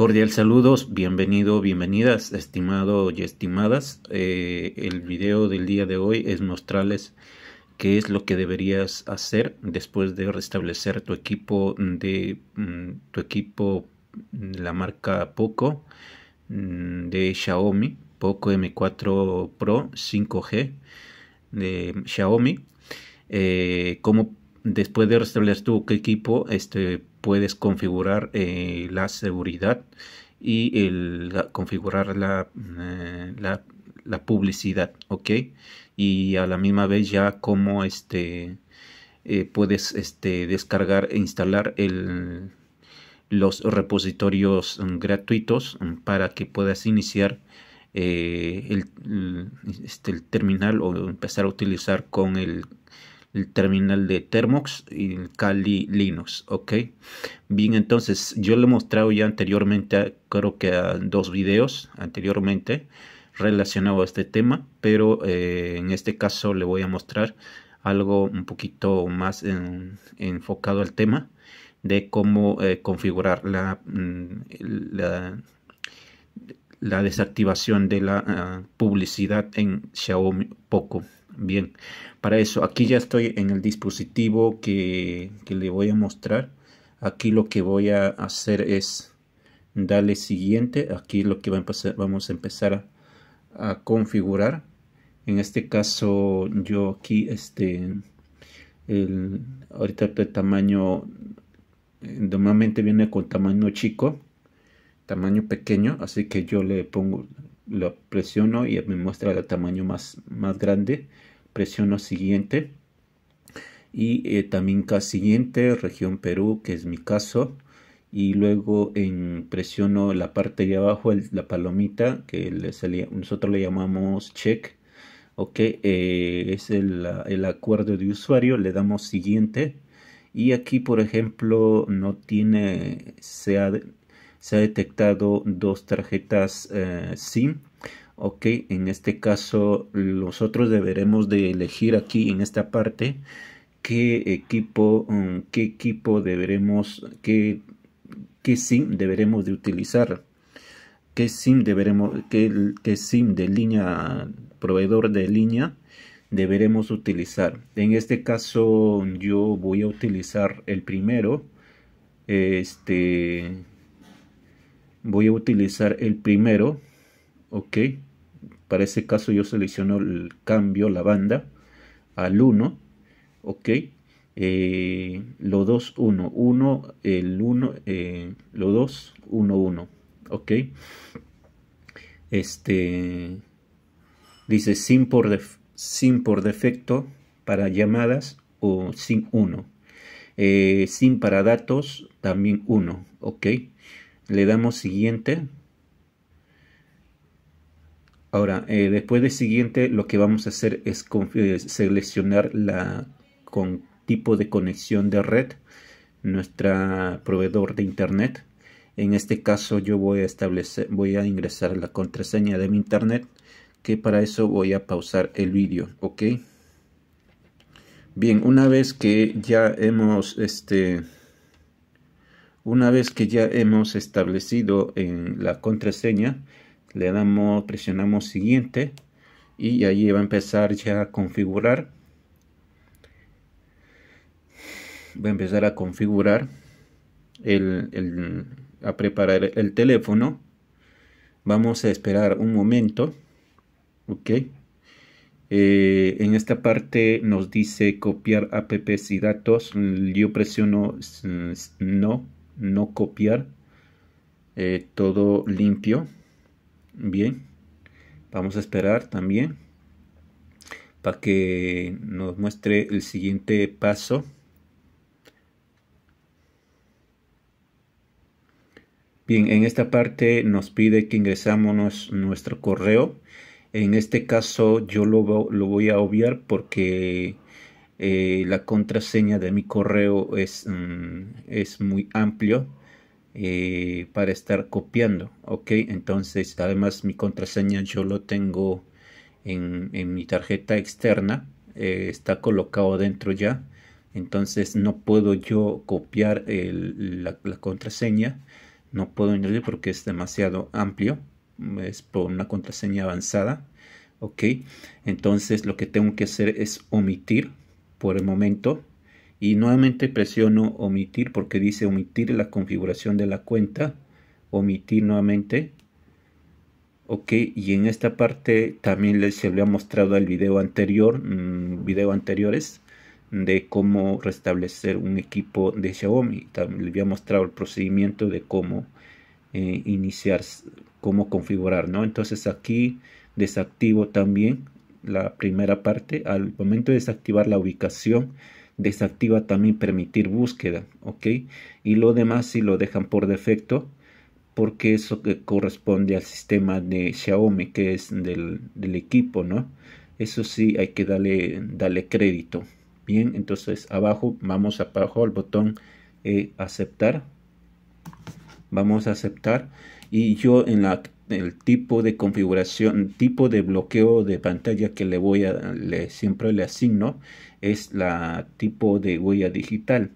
Cordial saludos, bienvenido, bienvenidas, estimado y estimadas. Eh, el video del día de hoy es mostrarles qué es lo que deberías hacer después de restablecer tu equipo de mm, tu equipo mm, la marca Poco mm, de Xiaomi, Poco M4 Pro 5G de Xiaomi. Eh, cómo después de restablecer tu equipo, este puedes configurar eh, la seguridad y el, configurar eh, la, la, publicidad, ¿ok? Y a la misma vez ya como este, eh, puedes este, descargar e instalar el, los repositorios gratuitos para que puedas iniciar el, este, el terminal o empezar a utilizar con el el terminal de Thermox y el Kali Linux, ¿ok? Bien, entonces yo le he mostrado ya anteriormente, creo que a dos videos anteriormente relacionado a este tema, pero eh, en este caso le voy a mostrar algo un poquito más enfocado al tema de cómo eh, configurar mm, la, la, desactivación de la ah, publicidad en Xiaomi Poco. Bien, para eso, aquí ya estoy en el dispositivo que, le voy a mostrar. Aquí lo que voy a hacer es darle siguiente. Aquí lo que va a pasar vamos a empezar a, configurar. En este caso, yo aquí, este, el, ahorita el tamaño, eh, normalmente viene con tamaño chico, tamaño pequeño, así que yo le pongo, lo presiono y me muestra el tamaño más, más grande presiono siguiente y eh, también acá siguiente, región Perú, que es mi caso, y luego en, presiono la parte de abajo, la palomita, que le, nosotros le llamamos check, ok, eh, es el, el, acuerdo de usuario, le damos siguiente, y aquí por ejemplo no tiene, se ha, se ha detectado dos tarjetas eh, SIM, ok en este caso nosotros deberemos de elegir aquí en esta parte qué equipo mm, qué equipo deberemos qué, qué sim deberemos de utilizar qué sim deberemos qué, qué sim de línea proveedor de línea deberemos utilizar en este caso yo voy a utilizar el primero este voy a utilizar el primero ok para ese caso yo selecciono el cambio, la banda, al 1, ¿ok? Eh, lo 2, 1, 1, el 1, eh, lo 2, 1, 1, ¿ok? Este, dice sin por, sin por defecto para llamadas o sin 1. Eh, sin para datos también 1, ¿ok? Le damos siguiente. Ahora, eh, después de siguiente, lo que vamos a hacer es, eh, seleccionar la tipo de conexión de red, nuestro proveedor de internet. En este caso, yo voy a establecer, voy a ingresar la contraseña de mi internet, que para eso voy a pausar el vídeo, ¿ok? Bien, una vez que ya hemos este una vez que ya hemos establecido en la contraseña, le damos presionamos siguiente y ahí va a empezar ya a configurar va a empezar a configurar el, a preparar el teléfono vamos a esperar un momento ok eh, en esta parte nos dice copiar apps y datos yo presiono no no copiar eh, todo limpio Bien, vamos a esperar también para que nos muestre el siguiente paso. Bien, en esta parte nos pide que ingresamos nuestro correo. En este caso yo lo, voy a obviar porque eh, la contraseña de mi correo es, mm, es muy amplio eh, para estar copiando ok entonces además mi contraseña yo lo tengo en, mi tarjeta externa eh, está colocado dentro ya entonces no puedo yo copiar la, contraseña no puedo añadir porque es demasiado amplio es por una contraseña avanzada ok entonces lo que tengo que hacer es omitir por el momento y nuevamente presiono omitir porque dice omitir la configuración de la cuenta omitir nuevamente ok y en esta parte también les había mostrado el video anterior mm, video anteriores de cómo restablecer un equipo de Xiaomi también les había mostrado el procedimiento de cómo eh, iniciar cómo configurar no entonces aquí desactivo también la primera parte al momento de desactivar la ubicación desactiva también permitir búsqueda, ¿ok? Y lo demás si lo dejan por defecto porque eso que corresponde al sistema de Xiaomi que es del, equipo, ¿no? Eso sí hay que darle, darle crédito. Bien, entonces abajo vamos a abajo al botón eh, aceptar. Vamos a aceptar y yo en la el tipo de configuración, tipo de bloqueo de pantalla que le voy a, le, siempre le asigno es la tipo de huella digital.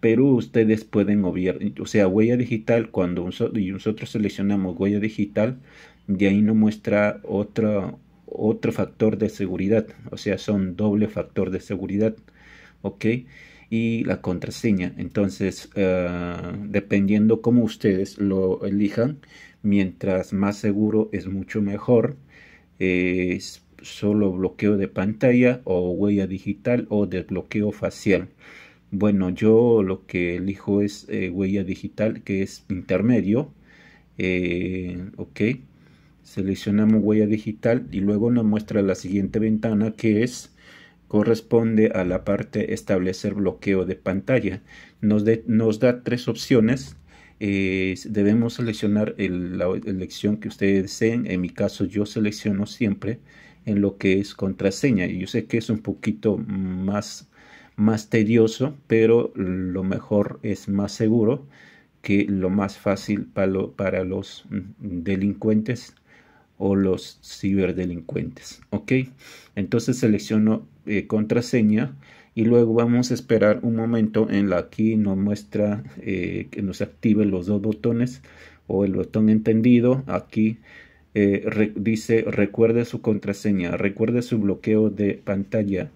Pero ustedes pueden obviar, o sea, huella digital, cuando nosotros seleccionamos huella digital, de ahí nos muestra otro, otro factor de seguridad, o sea, son doble factor de seguridad, ¿ok? Y la contraseña. Entonces, eh, dependiendo cómo ustedes lo elijan, mientras más seguro es mucho mejor. es solo bloqueo de pantalla o huella digital o desbloqueo facial. Bueno, yo lo que elijo es eh, huella digital que es intermedio. Eh, ok, seleccionamos huella digital y luego nos muestra la siguiente ventana que es corresponde a la parte establecer bloqueo de pantalla. Nos, nos da tres opciones eh, debemos seleccionar la elección que ustedes deseen. En mi caso yo selecciono siempre en lo que es contraseña. Y yo sé que es un poquito más, más tedioso, pero lo mejor es más seguro que lo más fácil para, los delincuentes o los ciberdelincuentes. Ok, entonces selecciono eh, contraseña y luego vamos a esperar un momento en la aquí nos muestra eh, que nos activen los dos botones o el botón entendido aquí eh, dice recuerde su contraseña recuerde su bloqueo de pantalla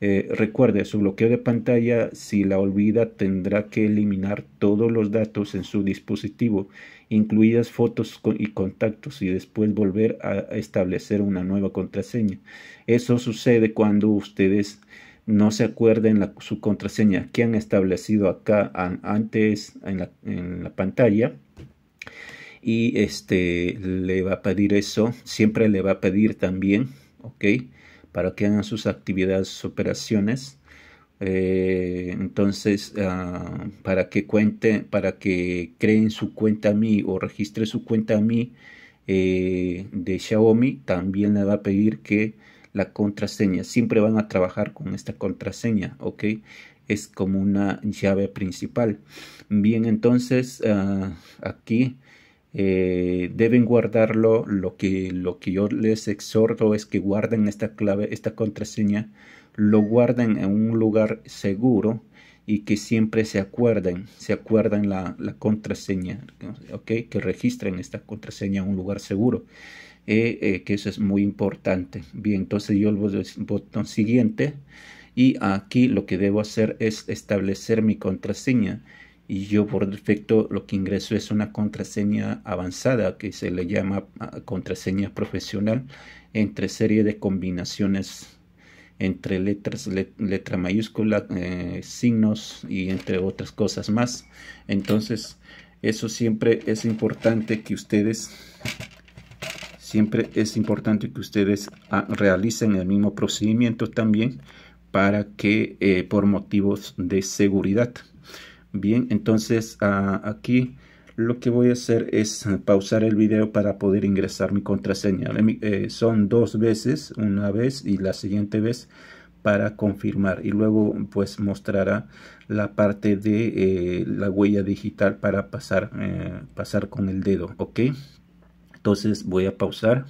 eh, recuerde su bloqueo de pantalla si la olvida tendrá que eliminar todos los datos en su dispositivo incluidas fotos y contactos y después volver a establecer una nueva contraseña eso sucede cuando ustedes no se acuerden su contraseña que han establecido acá antes en la, pantalla y este le va a pedir eso siempre le va a pedir también ok para que hagan sus actividades sus operaciones eh, entonces ah, para que cuente para que creen su cuenta a mí o registre su cuenta a mí eh, de Xiaomi también le va a pedir que la contraseña. Siempre van a trabajar con esta contraseña, ¿ok? Es como una llave principal. Bien, entonces ah, aquí eh, deben guardarlo. Lo que, lo que yo les exhorto es que guarden esta clave, esta contraseña, lo guarden en un lugar seguro y que siempre se acuerden, se acuerden la, la contraseña, ¿ok? Que registren esta contraseña en un lugar seguro. Eh, eh, que eso es muy importante. Bien, entonces yo el botón siguiente y aquí lo que debo hacer es establecer mi contraseña y yo por defecto lo que ingreso es una contraseña avanzada que se le llama ah, contraseña profesional entre serie de combinaciones entre letras, letra mayúscula, eh, signos y entre otras cosas más. Entonces, eso siempre es importante que ustedes Siempre es importante que ustedes ah, realicen el mismo procedimiento también para que eh, por motivos de seguridad. Bien, entonces ah, aquí lo que voy a hacer es pausar el video para poder ingresar mi contraseña. Eh, son dos veces, una vez y la siguiente vez para confirmar y luego pues mostrará la parte de eh, la huella digital para pasar, pasar con el dedo, ¿ok? Entonces voy a pausar.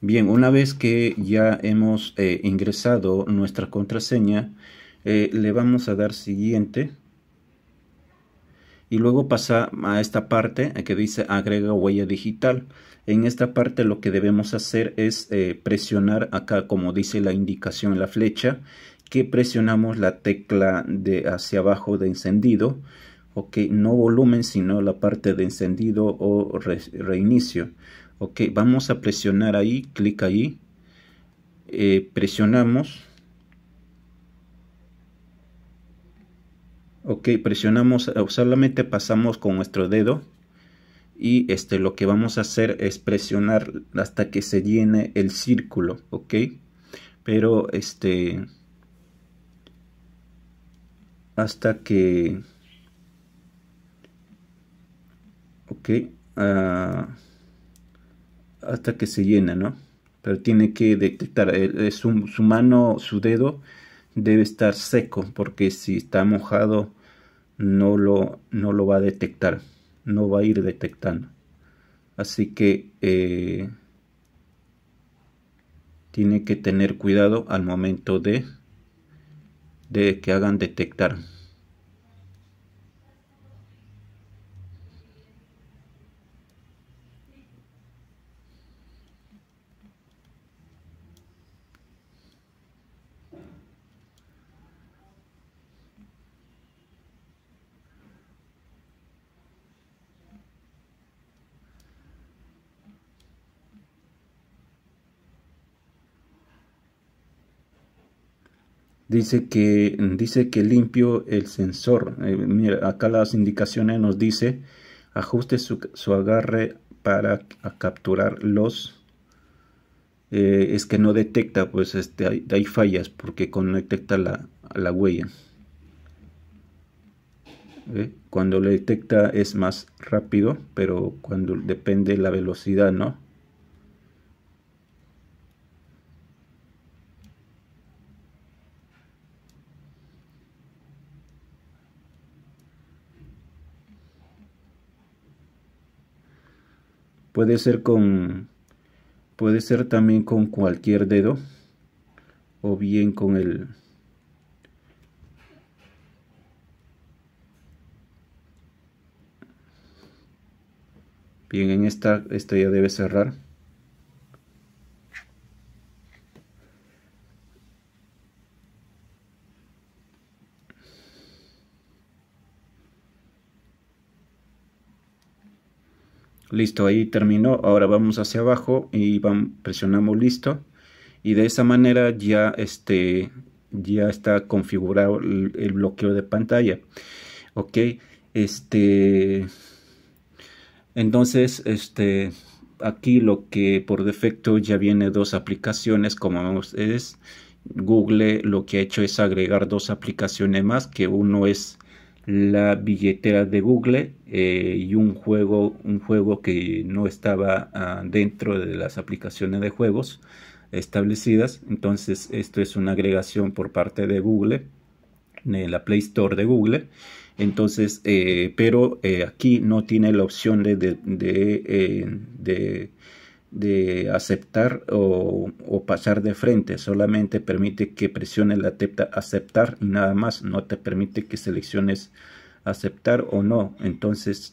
Bien, una vez que ya hemos eh, ingresado nuestra contraseña, eh, le vamos a dar siguiente. Y luego pasa a esta parte que dice agrega huella digital. En esta parte lo que debemos hacer es eh, presionar acá, como dice la indicación, la flecha, que presionamos la tecla de hacia abajo de encendido ok no volumen sino la parte de encendido o reinicio ok vamos a presionar ahí clic ahí eh, presionamos ok presionamos eh, solamente pasamos con nuestro dedo y este lo que vamos a hacer es presionar hasta que se llene el círculo ok pero este hasta que Ah, hasta que se llena no pero tiene que detectar eh, eh, su, mano su dedo debe estar seco porque si está mojado no lo no lo va a detectar no va a ir detectando así que eh, tiene que tener cuidado al momento de de que hagan detectar dice que, dice que limpio el sensor. Eh, mira, acá las indicaciones nos dice ajuste su, agarre para capturar los... Eh, es que no detecta, pues este, hay, fallas porque no detecta la, huella. Cuando lo detecta es más rápido, pero cuando depende la velocidad, ¿no? Puede ser con puede ser también con cualquier dedo o bien con el Bien, en esta, esta ya debe cerrar. Listo, ahí terminó. Ahora vamos hacia abajo y presionamos listo. Y de esa manera ya, este, ya está configurado el, bloqueo de pantalla. Ok, este... Entonces, este, aquí lo que por defecto ya viene dos aplicaciones, como vemos, es Google lo que ha hecho es agregar dos aplicaciones más, que uno es la billetera de Google eh, y un juego, un juego que no estaba ah, dentro de las aplicaciones de juegos establecidas. Entonces esto es una agregación por parte de Google, de la Play Store de Google. Entonces, eh, pero eh, aquí no tiene la opción de, de de aceptar o, o, pasar de frente. Solamente permite que presiones la tecla aceptar y nada más. No te permite que selecciones aceptar o no. Entonces,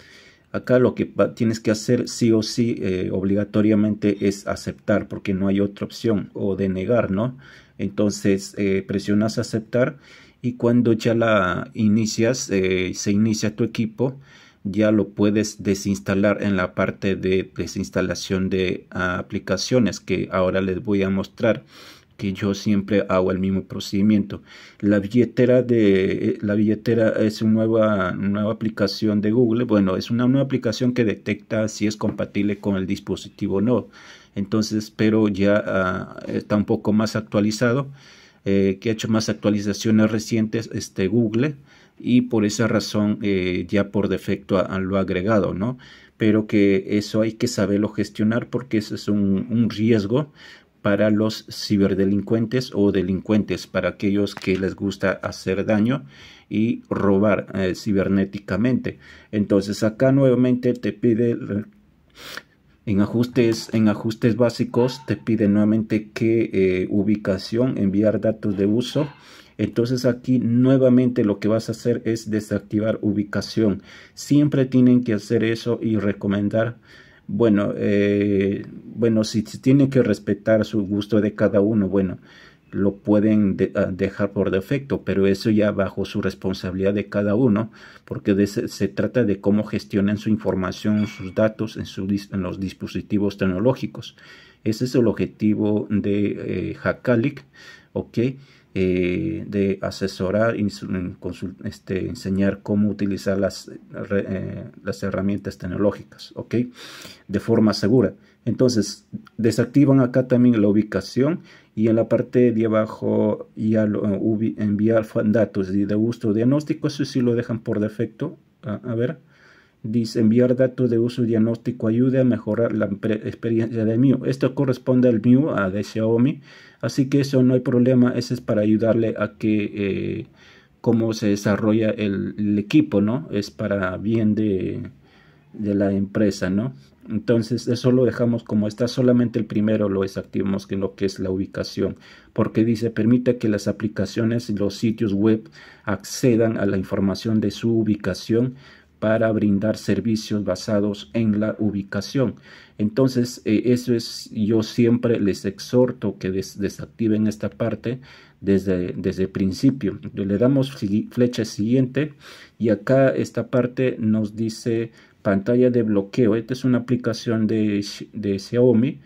acá lo que tienes que hacer sí o sí eh, obligatoriamente es aceptar porque no hay otra opción o denegar, ¿no? Entonces, eh, presionas aceptar y cuando ya la inicias, eh, se inicia tu equipo ya lo puedes desinstalar en la parte de desinstalación de ah, aplicaciones que ahora les voy a mostrar que yo siempre hago el mismo procedimiento. La billetera de eh, la billetera es una nueva, nueva aplicación de Google. Bueno, es una nueva aplicación que detecta si es compatible con el dispositivo o no. Entonces, pero ya ah, está un poco más actualizado. Eh, que ha hecho más actualizaciones recientes este Google y por esa razón eh, ya por defecto a, ha lo agregado, ¿no? Pero que eso hay que saberlo gestionar porque eso es un, riesgo para los ciberdelincuentes o delincuentes, para aquellos que les gusta hacer daño y robar eh, cibernéticamente. Entonces acá nuevamente te pide en ajustes, en ajustes básicos te pide nuevamente qué eh, ubicación enviar datos de uso entonces aquí nuevamente lo que vas a hacer es desactivar ubicación. Siempre tienen que hacer eso y recomendar. Bueno, eh, bueno, si, tienen que respetar su gusto de cada uno, bueno, lo pueden ah, dejar por defecto, pero eso ya bajo su responsabilidad de cada uno, porque se trata de cómo gestionan su información, sus datos en, en los dispositivos tecnológicos. Ese es el objetivo de eh, Hakalik. ¿ok? Eh, de asesorar, este, enseñar cómo utilizar eh, las, herramientas tecnológicas, ¿ok? De forma segura. Entonces, desactivan acá también la ubicación y en la parte de abajo ya lo, enviar datos de gusto diagnóstico, eso sí lo dejan por defecto. Ah, a ver. Dice, enviar datos de uso diagnóstico ayude a mejorar la experiencia de miu Esto corresponde al miu a de Xiaomi. Así que eso no hay problema. Eso es para ayudarle a que eh, cómo se desarrolla el, equipo, ¿no? Es para bien de, de la empresa, ¿no? Entonces eso lo dejamos como está, solamente el primero lo desactivamos que lo que es la ubicación, porque dice permite que las aplicaciones y los sitios web accedan a la información de su ubicación para brindar servicios basados en la ubicación. Entonces, eh, eso es, yo siempre les exhorto que desactiven esta parte desde, desde el principio. Le damos flecha siguiente y acá esta parte nos dice pantalla de bloqueo. Esta es una aplicación de, de Xiaomi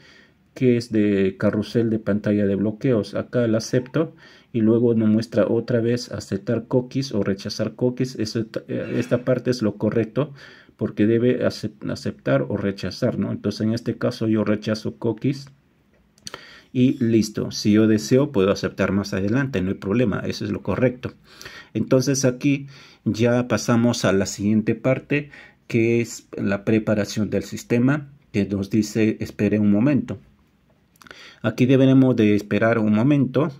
que es de carrusel de pantalla de bloqueos. Acá la acepto y luego nos muestra otra vez aceptar cookies o rechazar cookies. Eh, esta parte es lo correcto porque debe aceptar o rechazar, ¿no? Entonces en este caso yo rechazo cookies y listo. Si yo deseo puedo aceptar más adelante, no hay problema, eso es lo correcto. Entonces aquí ya pasamos a la siguiente parte que es la preparación del sistema que nos dice espere un momento. Aquí deberemos de esperar un momento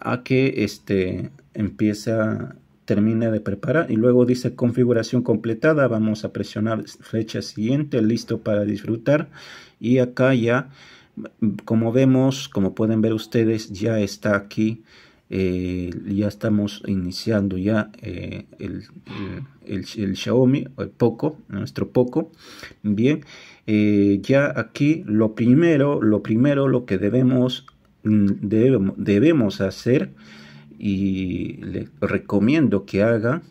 a que este, empieza termina de preparar y luego dice configuración completada vamos a presionar flecha siguiente listo para disfrutar y acá ya como vemos como pueden ver ustedes ya está aquí eh, ya estamos iniciando ya eh, el, el, Xiaomi el Poco nuestro Poco bien eh, ya aquí lo primero lo primero lo que debemos Mm, debemos, hacer y le recomiendo que haga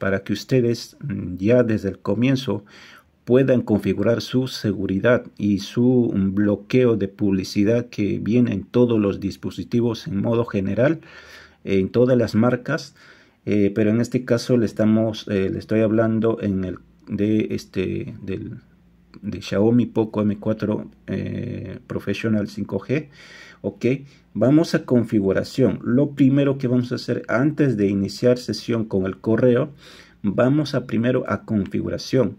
para que ustedes mm, ya desde el comienzo puedan configurar su seguridad y su mm, bloqueo de publicidad que viene en todos los dispositivos en modo general, en todas las marcas, eh, pero en este caso le estamos, eh, le estoy hablando en el de este del de Xiaomi Poco M4 eh, Professional 5G ok vamos a configuración lo primero que vamos a hacer antes de iniciar sesión con el correo vamos a primero a configuración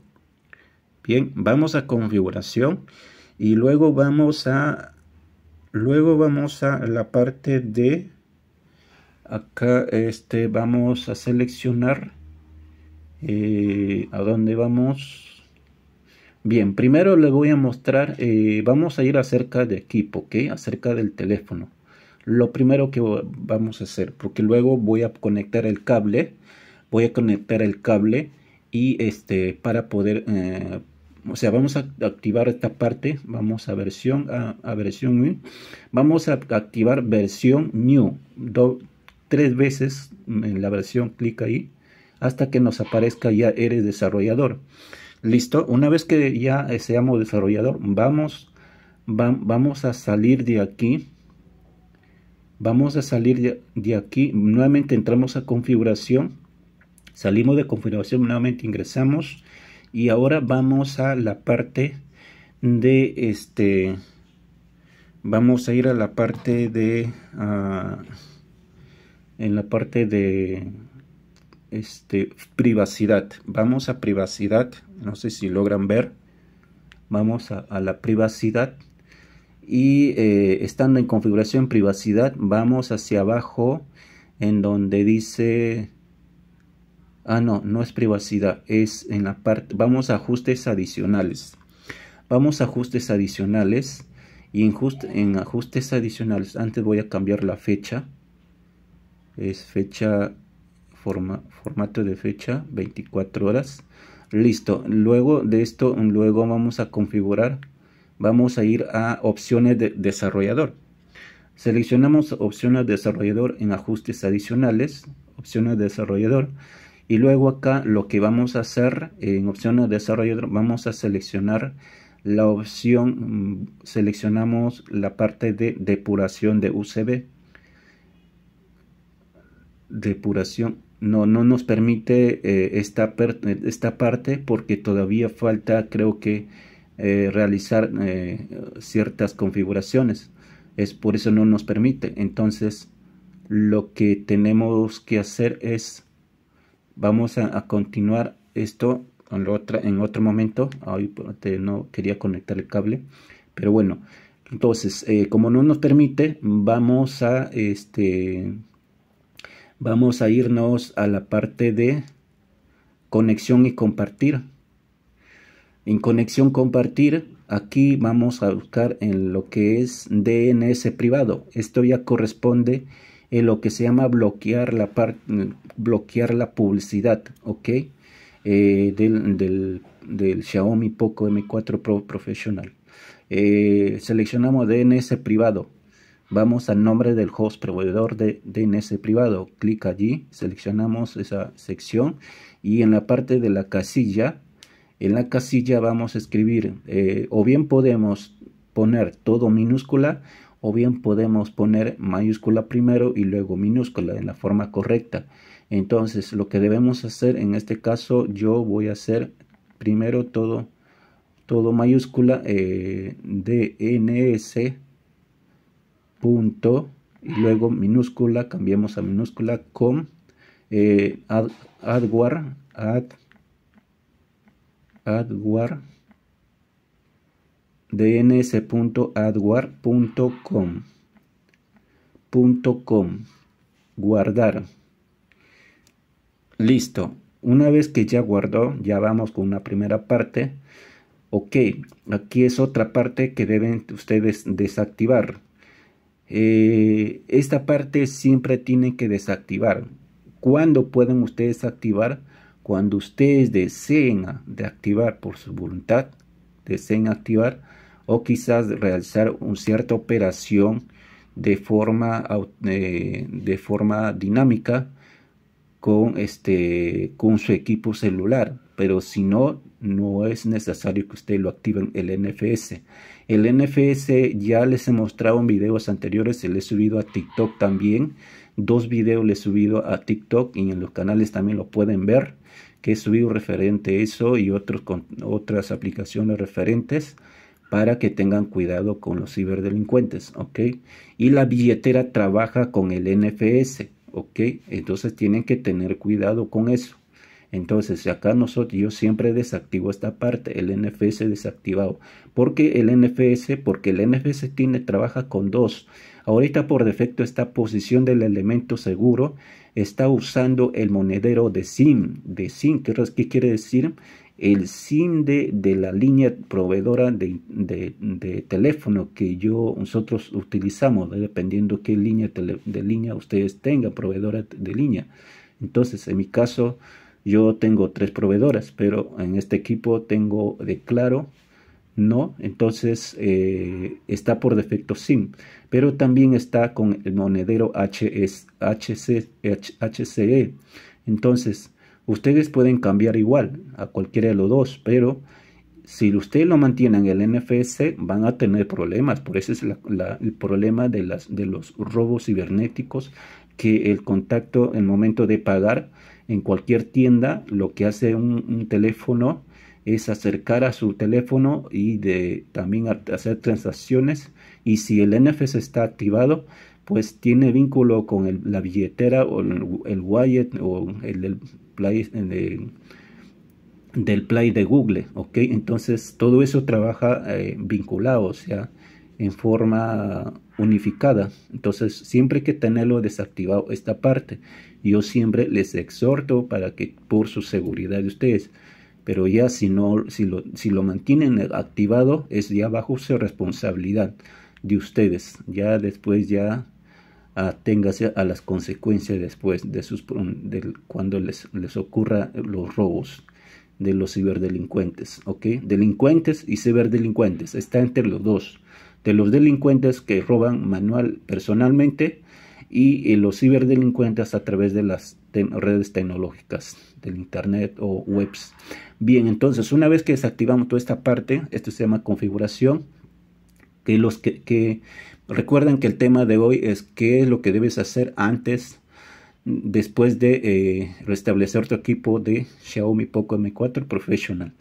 bien vamos a configuración y luego vamos a luego vamos a la parte de acá este vamos a seleccionar eh, a dónde vamos Bien, primero le voy a mostrar, eh, vamos a ir acerca de equipo, Acerca del teléfono. Lo primero que vamos a hacer, porque luego voy a conectar el cable, voy a conectar el cable y este para poder, eh, o sea, vamos a activar esta parte, vamos a versión, a, versión new, vamos a activar versión new, tres veces en la versión, clic ahí, hasta que nos aparezca ya eres desarrollador. Listo, una vez que ya seamos desarrollador, vamos, vamos a salir de aquí. Vamos a salir de, aquí, nuevamente entramos a configuración, salimos de configuración, nuevamente ingresamos y ahora vamos a la parte de este, vamos a ir a la parte de, ah, en la parte de este, privacidad. Vamos a privacidad. No sé si logran ver. Vamos a, la privacidad. Y eh, estando en configuración privacidad, vamos hacia abajo en donde dice... Ah, no, no es privacidad. Es en la parte... Vamos a ajustes adicionales. Vamos a ajustes adicionales. Y en, en ajustes adicionales, antes voy a cambiar la fecha. Es fecha formato de fecha 24 horas listo luego de esto luego vamos a configurar vamos a ir a opciones de desarrollador seleccionamos opciones de desarrollador en ajustes adicionales opciones de desarrollador y luego acá lo que vamos a hacer en opciones de desarrollador vamos a seleccionar la opción mm, seleccionamos la parte de depuración de UCB depuración no, no nos permite eh, esta, esta parte porque todavía falta creo que eh, realizar eh, ciertas configuraciones es por eso no nos permite entonces lo que tenemos que hacer es vamos a, continuar esto en, en otro momento hoy no quería conectar el cable pero bueno entonces como no nos permite vamos a este vamos a irnos a la parte de conexión y compartir. En conexión compartir, aquí vamos a buscar en lo que es DNS privado. Esto ya corresponde en lo que se llama bloquear la, bloquear la publicidad, ¿ok? Eh, del, Xiaomi Poco M4 Pro Professional. Eh, seleccionamos DNS privado Vamos al nombre del host proveedor de DNS privado. Clic allí, seleccionamos esa sección y en la parte de la casilla, en la casilla vamos a escribir, eh, o bien podemos poner todo minúscula o bien podemos poner mayúscula primero y luego minúscula en la forma correcta. Entonces lo que debemos hacer en este caso yo voy a hacer primero todo, todo mayúscula eh, DNS punto, y luego minúscula, cambiamos a minúscula, com, eh, ad, adwar, ad, adwar, punto com, guardar. Listo. Una vez que ya guardó, ya vamos con una primera parte. Ok, aquí es otra parte que deben ustedes desactivar. Eh, esta parte siempre tienen que desactivar. ¿Cuándo pueden ustedes activar? Cuando ustedes deseen de activar por su voluntad, deseen activar o quizás realizar una cierta operación de forma, de forma dinámica con, este, con su equipo celular. Pero si no, no es necesario que ustedes lo activen el NFS el NFS ya les he mostrado en videos anteriores, se les he subido a TikTok también. Dos videos les he subido a TikTok y en los canales también lo pueden ver, que he subido referente a eso y otros otras aplicaciones referentes para que tengan cuidado con los ciberdelincuentes, ¿ok? Y la billetera trabaja con el NFS, ¿ok? Entonces tienen que tener cuidado con eso. Entonces, acá nosotros, yo siempre desactivo esta parte, el NFS desactivado. ¿Por qué el NFS? Porque el NFS tiene, trabaja con dos. Ahorita por defecto esta posición del elemento seguro está usando el monedero de SIM. De SIM, ¿qué quiere decir? el SIM de, de, la línea proveedora de, de, teléfono que yo nosotros utilizamos, dependiendo qué línea de línea ustedes tengan, proveedora de línea. Entonces, en mi caso, yo tengo tres proveedoras, pero en este equipo tengo de Claro, no, entonces eh, está por defecto SIM, pero también está con el monedero HS, HCE. Entonces, ustedes pueden cambiar igual a cualquiera de los dos, pero si ustedes lo mantienen en el NFS van a tener problemas, por eso es el problema de, las, de los robos cibernéticos que el contacto en momento de pagar en cualquier tienda lo que hace un, teléfono es acercar a su teléfono y de también hacer transacciones y si el NFC está activado pues tiene vínculo con la billetera o el, wallet o el, play, del Play de Google, okay Entonces todo eso trabaja eh, vinculado, o sea, en forma unificada. Entonces, siempre hay que tenerlo desactivado esta parte. Yo siempre les exhorto para que por su seguridad de ustedes. Pero ya si no si lo, si lo mantienen activado es ya bajo su responsabilidad de ustedes. Ya después ya aténgase ah, a las consecuencias después de sus cuando les les ocurra los robos de los ciberdelincuentes, ¿ok? Delincuentes y ciberdelincuentes, está entre los dos de los delincuentes que roban manual personalmente y eh, los ciberdelincuentes a través de las redes tecnológicas del internet o webs. Bien, entonces una vez que desactivamos toda esta parte, esto se llama configuración, que los que, que recuerden que el tema de hoy es qué es lo que debes hacer antes después de eh, restablecer tu equipo de Xiaomi Poco M4 Professional.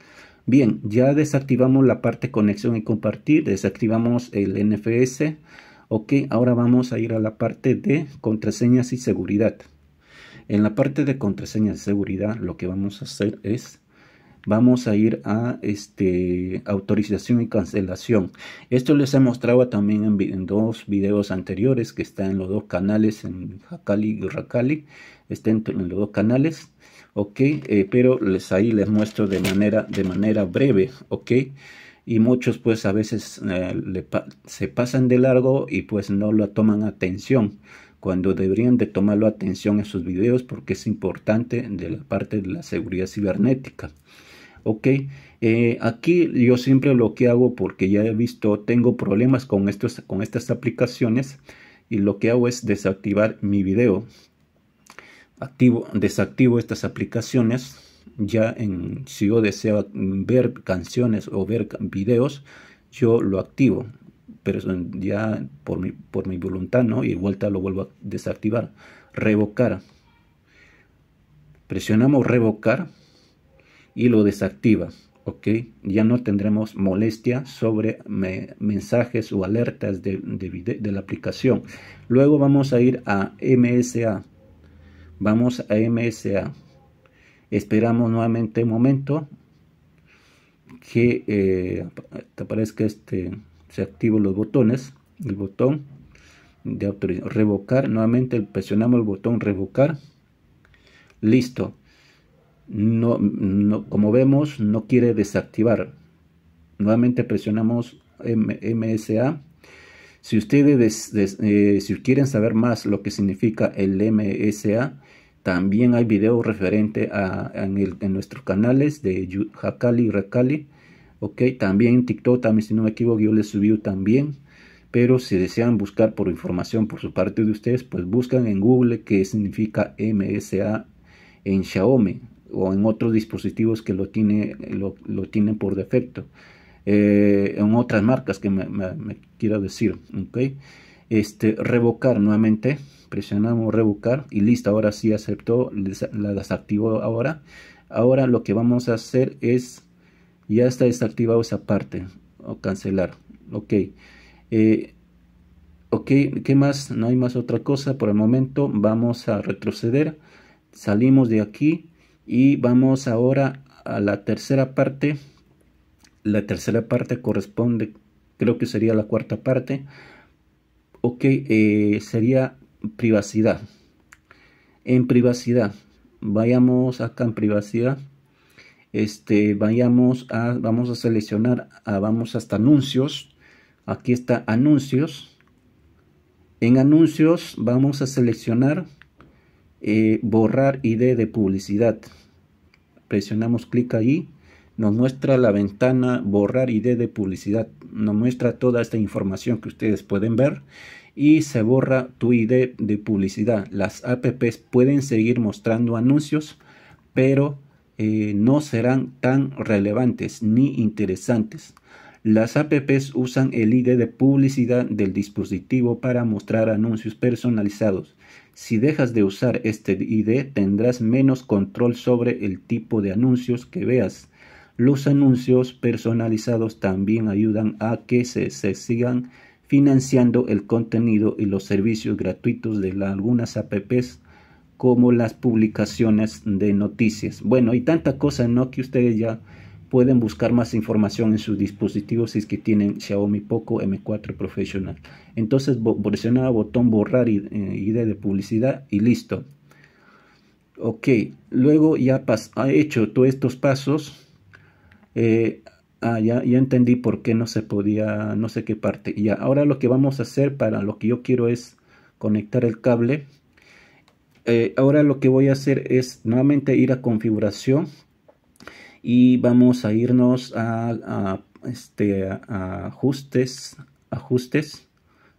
Bien, ya desactivamos la parte conexión y compartir, desactivamos el NFS. Ok, ahora vamos a ir a la parte de contraseñas y seguridad. En la parte de contraseñas y seguridad lo que vamos a hacer es vamos a ir a este autorización y cancelación esto les he mostrado también en, dos videos anteriores que está en los dos canales en Hakali y Rakali está en los dos canales ok eh, pero les ahí les muestro de manera de manera breve ok y muchos pues a veces eh, se pasan de largo y pues no lo toman atención cuando deberían de tomarlo atención en sus videos porque es importante de la parte de la seguridad cibernética ok eh, aquí yo siempre lo que hago porque ya he visto tengo problemas con estos con estas aplicaciones y lo que hago es desactivar mi video activo, desactivo estas aplicaciones. Ya en, si yo deseo ver canciones o ver videos, yo lo activo. Pero ya por mi, por mi voluntad, ¿no? Y vuelta lo vuelvo a desactivar. Revocar. Presionamos revocar y lo desactiva. ¿Ok? Ya no tendremos molestia sobre mensajes o alertas de, de la aplicación. Luego vamos a ir a MSA. Vamos a MSA. Esperamos nuevamente un momento que eh, aparezca este, se activan los botones, el botón de autorización, revocar, nuevamente presionamos el botón revocar, listo, no, no, como vemos no quiere desactivar, nuevamente presionamos MSA, si ustedes eh, si quieren saber más lo que significa el MSA, también hay videos referente a, en, nuestros canales de Hakali y Rakali. también en TikTok, también si no me equivoco, yo les subí también. Pero si desean buscar por información por su parte de ustedes, pues buscan en Google qué significa MSA en Xiaomi o en otros dispositivos que lo, tiene, lo, tienen por defecto. Eh, en otras marcas que me, quiero decir. ok este, revocar nuevamente, presionamos revocar y listo, ahora sí aceptó, la desactivó ahora. Ahora lo que vamos a hacer es, ya está desactivado esa parte, o cancelar, ok. Eh, ok, ¿qué más? No hay más otra cosa por el momento, vamos a retroceder, salimos de aquí y vamos ahora a la tercera parte. La tercera parte corresponde, creo que sería la cuarta parte que eh, sería privacidad. En privacidad, vayamos acá en privacidad. Este, vayamos a, vamos a seleccionar, ah, vamos hasta anuncios. Aquí está anuncios. En anuncios vamos a seleccionar eh, borrar ID de publicidad. Presionamos clic ahí. Nos muestra la ventana borrar ID de publicidad. Nos muestra toda esta información que ustedes pueden ver y se borra tu ID de publicidad. Las apps pueden seguir mostrando anuncios, pero eh, no serán tan relevantes ni interesantes. Las apps usan el ID de publicidad del dispositivo para mostrar anuncios personalizados. Si dejas de usar este ID tendrás menos control sobre el tipo de anuncios que veas. Los anuncios personalizados también ayudan a que se sigan financiando el contenido y los servicios gratuitos de algunas apps como las publicaciones de noticias. Bueno, y tanta cosa, ¿no? Que ustedes ya pueden buscar más información en sus dispositivos si es que tienen Xiaomi Poco M4 Professional. Entonces presionaba botón borrar y, eh, de publicidad y listo. Ok, luego ya ha hecho todos estos pasos. Eh, Ah, ya, entendí por qué no se podía, no sé qué parte. Ya, ahora lo que vamos a hacer para lo que yo quiero es conectar el cable. Eh, ahora lo que voy a hacer es nuevamente ir a configuración y vamos a irnos a, este, a ajustes, ajustes.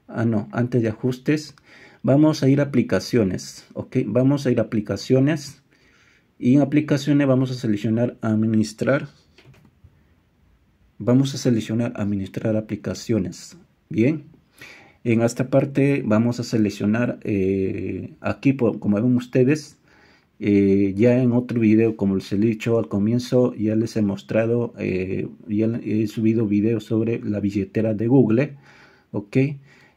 Ah, no, antes de ajustes, vamos a ir a aplicaciones, ok. Vamos a ir a aplicaciones y en aplicaciones vamos a seleccionar administrar vamos a seleccionar administrar aplicaciones bien en esta parte vamos a seleccionar eh, aquí como ven ustedes eh, ya en otro video como les he dicho al comienzo ya les he mostrado eh, ya he subido videos sobre la billetera de google ok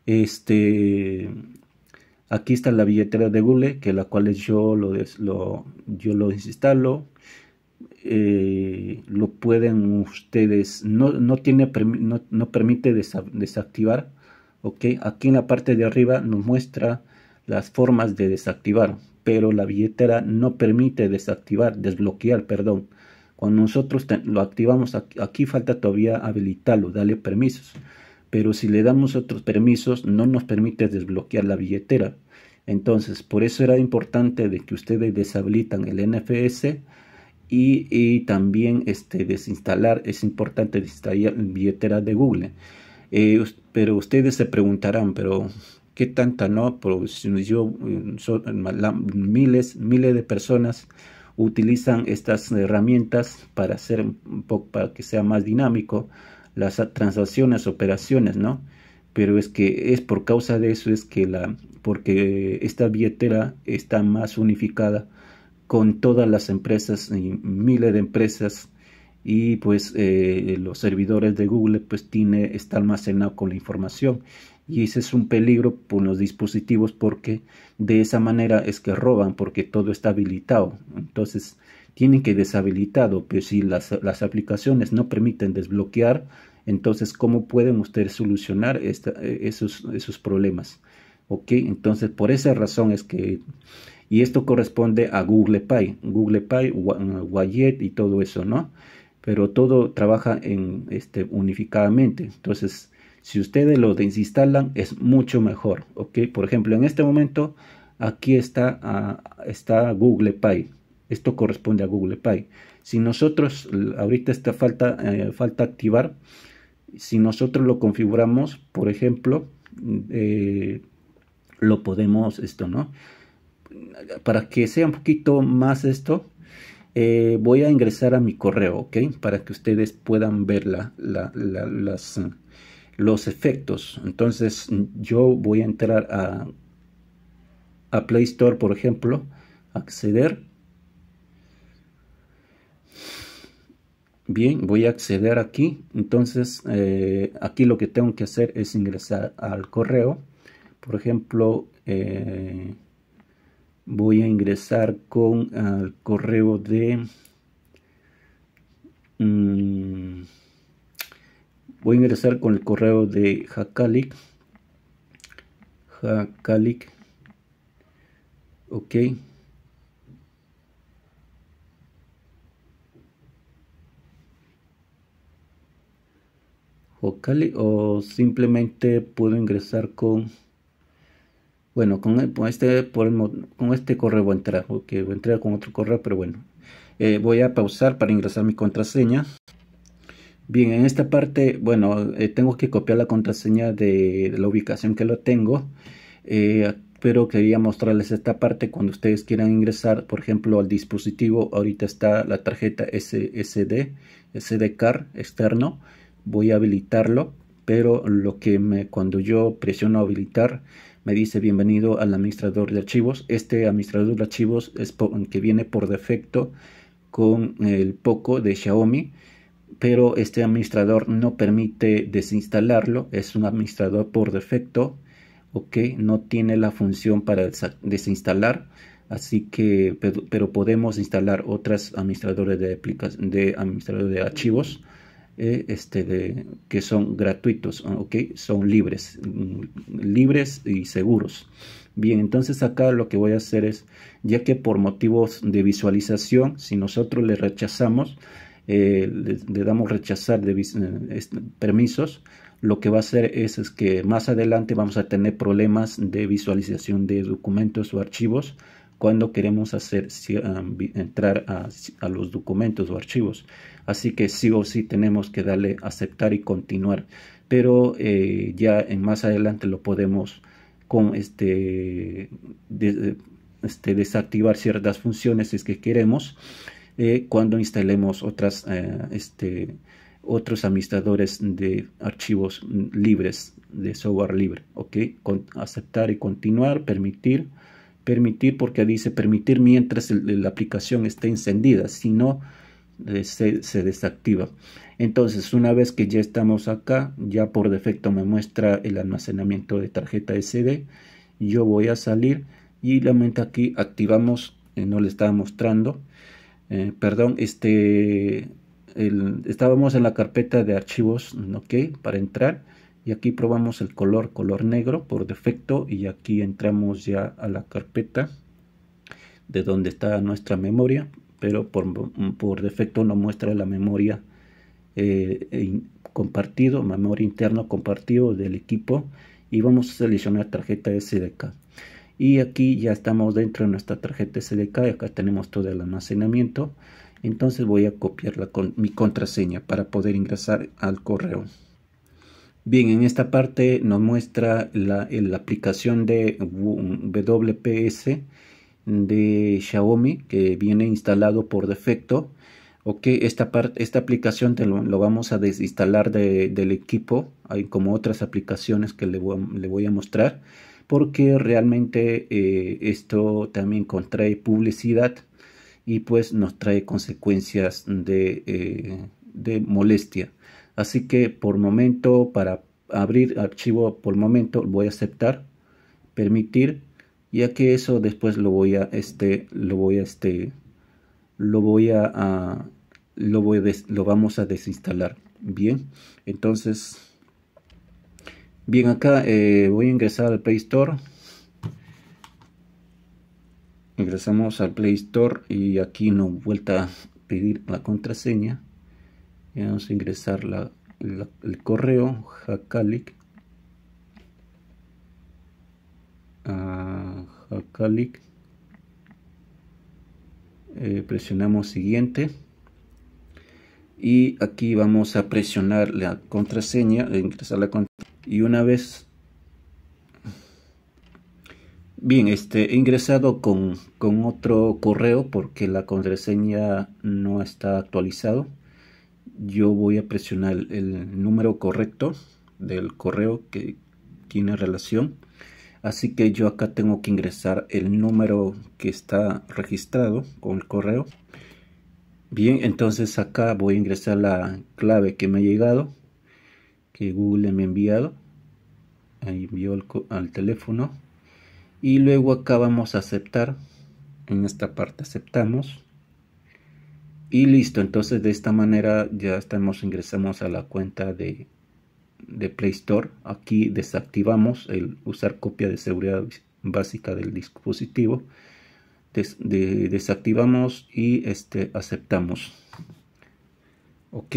este aquí está la billetera de google que la cual yo lo, lo yo lo desinstalo eh, lo pueden ustedes, no, no tiene, no, permite desactivar, ok, aquí en la parte de arriba nos muestra las formas de desactivar, pero la billetera no permite desactivar, desbloquear, perdón. Cuando nosotros lo activamos, aquí, falta todavía habilitarlo, darle permisos. Pero si le damos otros permisos, no nos permite desbloquear la billetera. Entonces, por eso era importante de que ustedes deshabilitan el NFS y, también este, desinstalar, es importante desinstalar billetera de Google. Eh, pero ustedes se preguntarán, pero ¿qué tanta no? yo, mm, miles, miles de personas utilizan estas herramientas para hacer para que sea más dinámico las transacciones, operaciones, ¿no? Pero es que es por causa de eso es que la porque esta billetera está más unificada con todas las empresas, y miles de empresas y pues eh, los servidores de Google pues tiene, está almacenado con la información y ese es un peligro por los dispositivos porque de esa manera es que roban porque todo está habilitado entonces tienen que deshabilitado pero pues, si las, las aplicaciones no permiten desbloquear entonces cómo pueden ustedes solucionar esos, esos problemas ok entonces por esa razón es que y esto corresponde a Google Pay, Google Pay, eh, Wallet y todo eso, ¿no? Pero todo trabaja en este unificadamente. Entonces, si ustedes lo desinstalan es mucho mejor, ¿ok? Por ejemplo, en este momento aquí está, ah, Google Pay. Esto corresponde a Google Pay. Si nosotros, ahorita está falta, eh, falta activar, si nosotros lo configuramos, por ejemplo, mm, eh, lo podemos, esto, ¿no? para que sea un poquito más esto, eh, voy a ingresar a mi correo, ¿ok? Para que ustedes puedan ver la, la, las, los efectos. Entonces yo voy a entrar a, a Play Store, por ejemplo, acceder. Bien, voy a acceder aquí. Entonces, eh, aquí lo que tengo que hacer es ingresar al correo. Por ejemplo, eh, Mm, voy a ingresar con el correo de voy a ingresar con el correo de Hakalik Hakalik ok o simplemente puedo ingresar con bueno, con, este, con este correo voy a entrar, porque voy a entrar con otro correo, pero bueno. Eh, voy a pausar para ingresar mi contraseña. Bien, en esta parte, bueno, eh, tengo que copiar la contraseña de, la ubicación que lo tengo. Eh, pero quería mostrarles esta parte cuando ustedes quieran ingresar, por ejemplo, al dispositivo. Ahorita está la tarjeta SSD, SD card externo. Voy a habilitarlo, pero lo que me, cuando yo presiono habilitar, me dice bienvenido al administrador de archivos. Este administrador de archivos es que viene por defecto con el Poco de Xiaomi, pero este administrador no permite desinstalarlo, es un administrador por defecto, ok, no tiene la función para desinstalar, así que, pero, podemos instalar otras administradores de, de, administrador de archivos eh, este, que son gratuitos, ah, Son libres, mm, libres y seguros. Bien, entonces acá lo que voy a hacer es, ya que por motivos de visualización, si nosotros le rechazamos, eh, le, damos rechazar eh, permisos, lo que va a hacer es, que más adelante vamos a tener problemas de visualización de documentos o archivos cuando queremos hacer ah, entrar a los documentos o archivos. Así que sí o sí tenemos que darle aceptar y continuar. Pero eh, ya en más adelante lo podemos con este, este desactivar ciertas funciones si es que queremos eh, cuando instalemos otras eh, este, otros administradores de archivos libres de software libre ok aceptar y continuar permitir permitir porque dice permitir mientras la aplicación esté encendida si no se, desactiva. Entonces, una vez que ya estamos acá, ya por defecto me muestra el almacenamiento de tarjeta SD. Yo voy a salir y la mente aquí activamos, eh, no le estaba mostrando, eh, perdón, este, estábamos en la carpeta de archivos, ok, para entrar. Y aquí probamos el color, color negro por defecto y aquí entramos ya a la carpeta de donde está nuestra memoria pero por, defecto no muestra la memoria compartida, eh, compartido, memoria interna compartido del equipo y vamos a seleccionar tarjeta SDK. Y aquí ya estamos dentro de nuestra tarjeta SDK y acá tenemos todo el almacenamiento. Entonces voy a copiar con, mi contraseña para poder ingresar al correo. Bien, en esta parte nos muestra la aplicación de WPS de Xiaomi que viene instalado por defecto. Ok, esta, esta aplicación te lo, vamos a desinstalar del equipo, hay como otras aplicaciones que le voy, a mostrar, porque realmente eh, esto también contrae publicidad y pues nos trae consecuencias eh, de molestia. Así que por momento, para abrir archivo, por momento voy a aceptar, permitir ya que eso después lo voy a este lo voy a este lo voy a, lo voy lo vamos a desinstalar bien entonces bien acá eh, voy a ingresar al Play Store ingresamos al Play Store y aquí nos vuelta a pedir la contraseña vamos a ingresar el correo jacalic ah, clic eh, presionamos siguiente y aquí vamos a presionar la contraseña, ingresar la y una vez bien, este he ingresado con, con otro correo porque la contraseña no está actualizado. Yo voy a presionar el número correcto del correo que tiene relación así que yo acá tengo que ingresar el número que está registrado con el correo bien entonces acá voy a ingresar la clave que me ha llegado que google me ha enviado ahí envió al teléfono y luego acá vamos a aceptar en esta parte aceptamos y listo entonces de esta manera ya estamos ingresamos a la cuenta de de Play Store. Aquí desactivamos el usar copia de seguridad básica del dispositivo. desactivamos y este, aceptamos. Ok.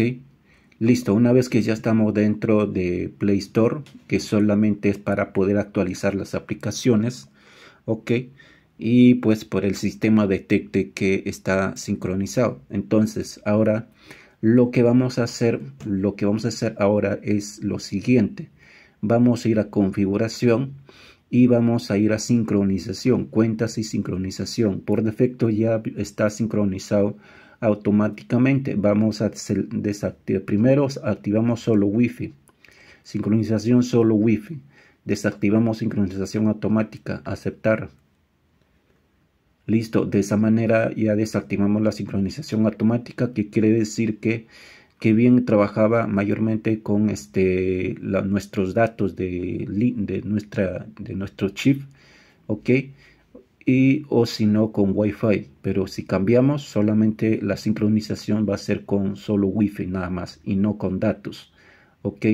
Listo, una vez que ya estamos dentro de Play Store, que solamente es para poder actualizar las aplicaciones, ok, y pues por el sistema detecte que está sincronizado. Entonces, ahora lo que vamos a hacer, lo que vamos a hacer ahora es lo siguiente. Vamos a ir a configuración y vamos a ir a sincronización, cuentas y sincronización. Por defecto ya está sincronizado automáticamente. Vamos a desactivar. Primero activamos solo wifi, Sincronización solo wifi, Desactivamos sincronización automática. Aceptar. Listo, de esa manera ya desactivamos la sincronización automática, que quiere decir que, que bien trabajaba mayormente con este, nuestros datos de, de, nuestra, de nuestro chip, ¿ok? Y, o si no con Wi-Fi, pero si cambiamos solamente la sincronización va a ser con solo Wi-Fi nada más y no con datos, ¿ok?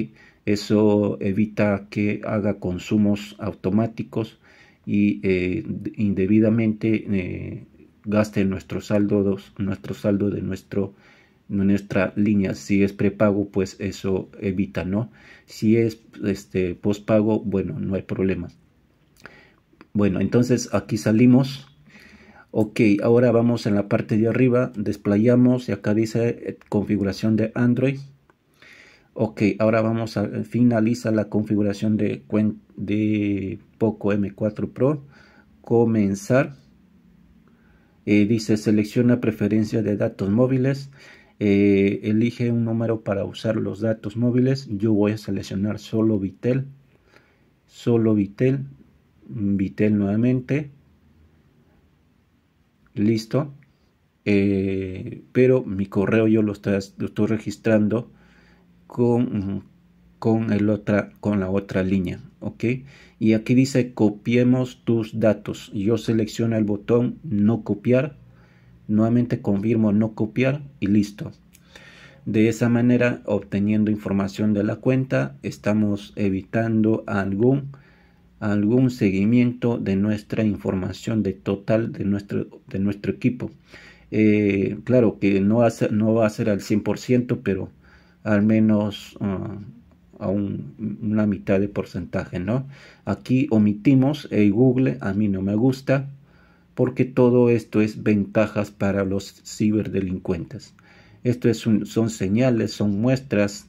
Eso evita que haga consumos automáticos y eh, indebidamente eh, gaste nuestro saldo, nuestro saldo de nuestro, nuestra línea. Si es prepago, pues eso evita, ¿no? Si es este, postpago, bueno, no hay problema Bueno, entonces aquí salimos. Ok, ahora vamos en la parte de arriba, desplayamos y acá dice eh, configuración de Android Ok, ahora vamos a eh, finalizar la configuración de, de Poco M4 Pro. Comenzar. Eh, dice selecciona preferencia de datos móviles. Eh, elige un número para usar los datos móviles. Yo voy a seleccionar solo Vitel. Solo Vitel. Vitel nuevamente. Listo. pero mi correo yo lo estoy registrando con, con, otra, con la otra línea. ¿ok? Y aquí dice copiemos tus datos. Yo selecciono el botón no copiar. Nuevamente confirmo no copiar y listo. De esa manera, obteniendo información de la cuenta, estamos evitando algún, algún seguimiento de nuestra información de total de nuestro, de nuestro equipo. Eh, claro que no, no va a ser al 100%, pero al menos ah, a una mitad de porcentaje, ¿no? Aquí omitimos el Google, a mí no me gusta, porque todo esto es ventajas para los ciberdelincuentes. Esto es son señales, son muestras,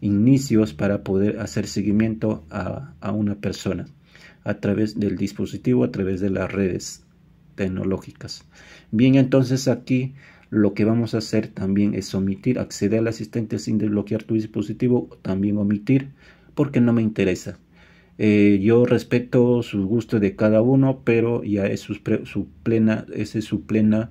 inicios para poder hacer seguimiento a, a una persona a través del dispositivo, a través de las redes tecnológicas. Bien, entonces aquí lo que vamos a hacer también es omitir, acceder al asistente sin desbloquear tu dispositivo, también omitir, porque no me interesa. Eh, yo respeto sus gustos de cada uno, pero ya es su, plena, es su plena,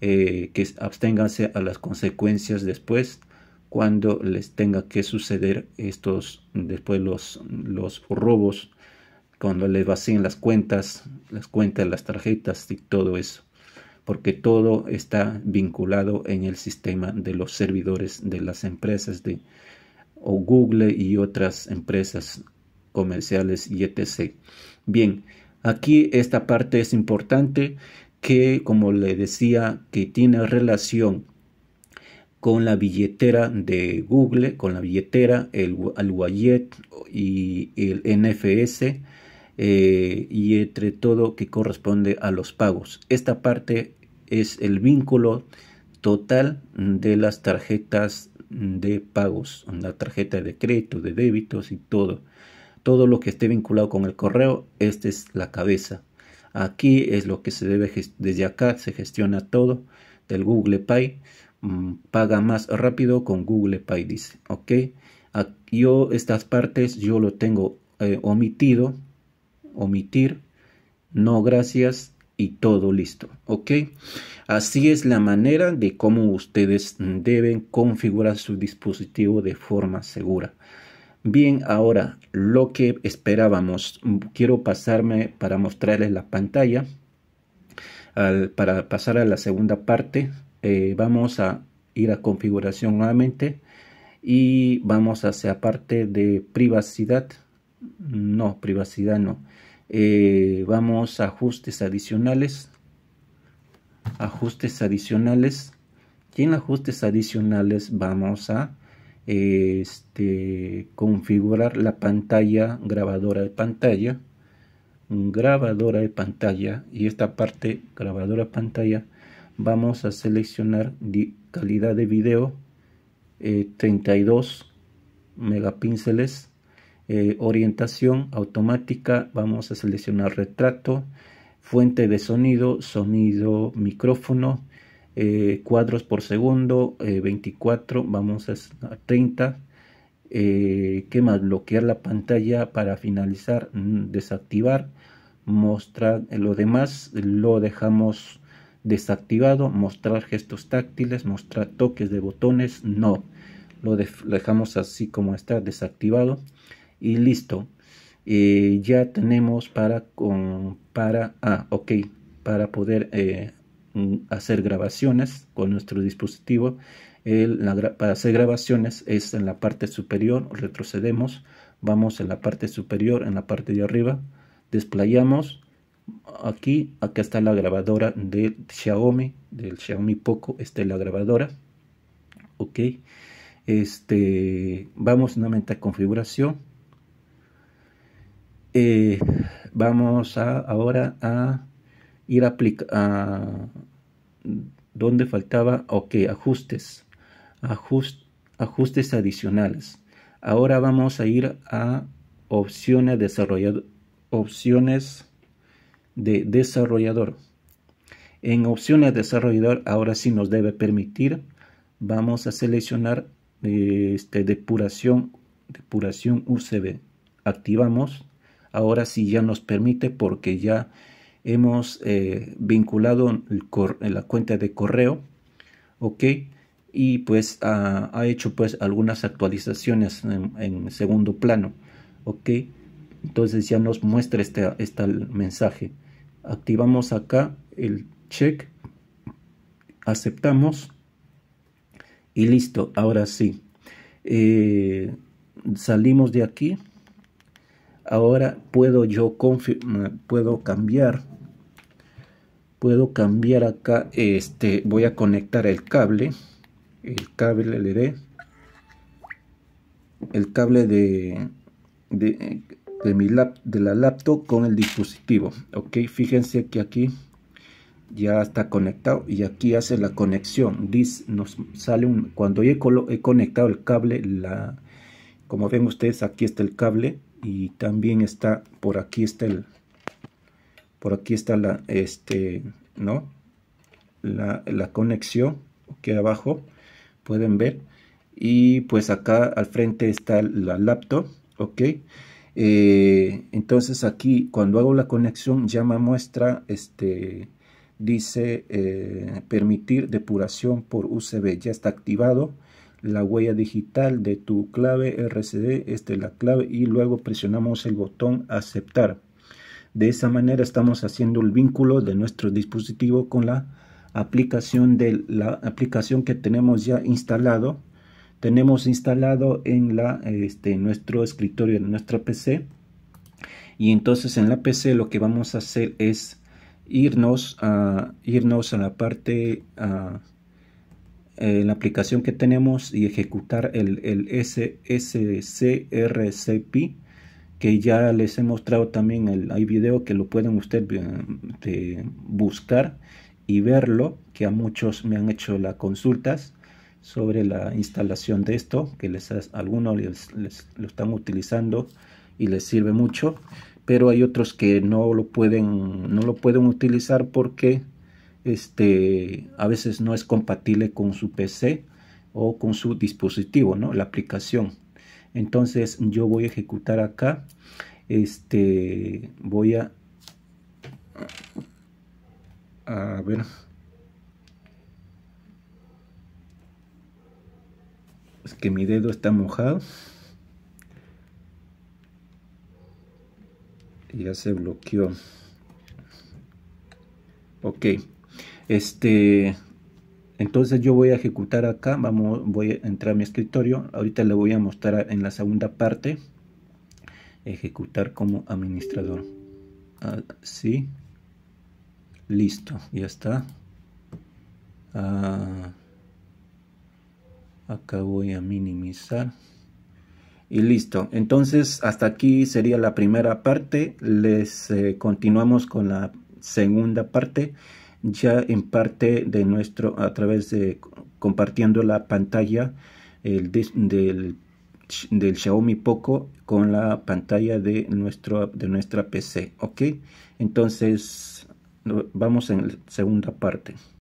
eh, que absténganse a las consecuencias después cuando les tenga que suceder estos, después los, los robos, cuando les vacíen las cuentas, las cuentas, las tarjetas y todo eso porque todo está vinculado en el sistema de los servidores de las empresas de Google y otras empresas comerciales y etc. Bien, aquí esta parte es importante que, como le decía, que tiene relación con la billetera de Google, con la billetera, el, wallet y el NFS, eh, y entre todo que corresponde a los pagos. Esta parte es el vínculo total de las tarjetas de pagos, la tarjeta de crédito, de débitos y todo. Todo lo que esté vinculado con el correo, esta es la cabeza. Aquí es lo que se debe, desde acá se gestiona todo del Google Pay. Mm, paga más rápido con Google Pay, dice. Ok, yo estas partes yo lo tengo eh, omitido, omitir, no gracias, y todo listo. ¿Ok? Así es la manera de cómo ustedes deben configurar su dispositivo de forma segura. Bien, ahora lo que esperábamos. Quiero pasarme para mostrarles la pantalla. para pasar a la segunda parte, eh, vamos a ir a configuración nuevamente y vamos hacia parte de privacidad. No, privacidad no. Eh, vamos a ajustes adicionales ajustes adicionales y en ajustes adicionales vamos a este, configurar la pantalla grabadora de pantalla grabadora de pantalla y esta parte grabadora de pantalla vamos a seleccionar calidad de video 32 eh, megapíxeles eh, orientación automática, vamos a seleccionar retrato, fuente de sonido, sonido micrófono, eh, cuadros por segundo, 24, eh, vamos a 30. ¿Qué más? Bloquear la pantalla para finalizar, mm, desactivar, mostrar lo demás, lo dejamos desactivado, mostrar gestos táctiles, mostrar toques de botones, no. lo dejamos así como está, desactivado y listo. Eh, ya tenemos para con para ah, para poder eh, mm, hacer grabaciones con nuestro dispositivo para hacer grabaciones es en la parte superior retrocedemos vamos en la parte superior en la parte de arriba desplayamos aquí acá está la grabadora del Xiaomi del Xiaomi Poco esta es la grabadora ok este vamos nuevamente a configuración eh, vamos a, ahora a ir a aplicar donde faltaba, ok, ajustes, ajustes adicionales. Ahora vamos a ir a opciones desarrollador, opciones de desarrollador. En opciones desarrollador, ahora sí nos debe permitir, vamos a seleccionar eh, este, depuración, depuración UCB. Activamos ahora sí ya nos permite porque ya hemos eh, vinculado la cuenta de correo ok y pues ah, ha, hecho pues algunas actualizaciones en, segundo plano ok entonces ya nos muestra este, este, mensaje activamos acá el check aceptamos y listo ahora sí eh, salimos de aquí Ahora puedo yo puedo cambiar. Puedo cambiar acá. Este voy a conectar el cable. El cable le El cable de, de, mi de la laptop con el dispositivo. Ok, fíjense que aquí ya está conectado y aquí hace la conexión nos sale un cuando he, he, conectado el cable la como ven ustedes aquí está el cable y también está por aquí está el por aquí está la este no la, la conexión que abajo pueden ver y pues acá al frente está la laptop ok eh, entonces aquí cuando hago la conexión ya me muestra este dice eh, permitir depuración por usb ya está activado la huella digital de tu clave RCD, esta es la clave y luego presionamos el botón aceptar. De esa manera estamos haciendo el vínculo de nuestro dispositivo con la aplicación de la aplicación que tenemos ya instalado. Tenemos instalado en la, este, nuestro escritorio, en nuestra PC. Y entonces en la PC lo que vamos a hacer es irnos a, irnos a la parte... En eh, la aplicación que tenemos y ejecutar el, el SSCRCP que ya les he mostrado también, hay video que lo pueden ustedes eh, buscar y verlo, que a muchos me han hecho las consultas sobre la instalación de esto, que les, algunos lo están utilizando y les sirve mucho, pero hay otros que no lo pueden, no lo pueden utilizar porque este, a veces no es compatible con su PC o con su dispositivo, ¿no? La aplicación. Entonces yo voy a ejecutar acá, este, voy a, a ver, es que mi dedo está mojado. Ya se bloqueó. Ok. Este, entonces yo voy a ejecutar acá, vamos, voy a entrar a mi escritorio, ahorita le voy a mostrar en la segunda parte, ejecutar como administrador. Así, ah, listo, ya está. Ah, acá voy a minimizar y listo entonces hasta aquí sería la primera parte les eh, continuamos con la segunda parte ya en parte de nuestro, a través de compartiendo la pantalla el, del, del, Xiaomi Poco con la pantalla de, nuestro, de nuestra PC. Ok, entonces vamos en la segunda parte.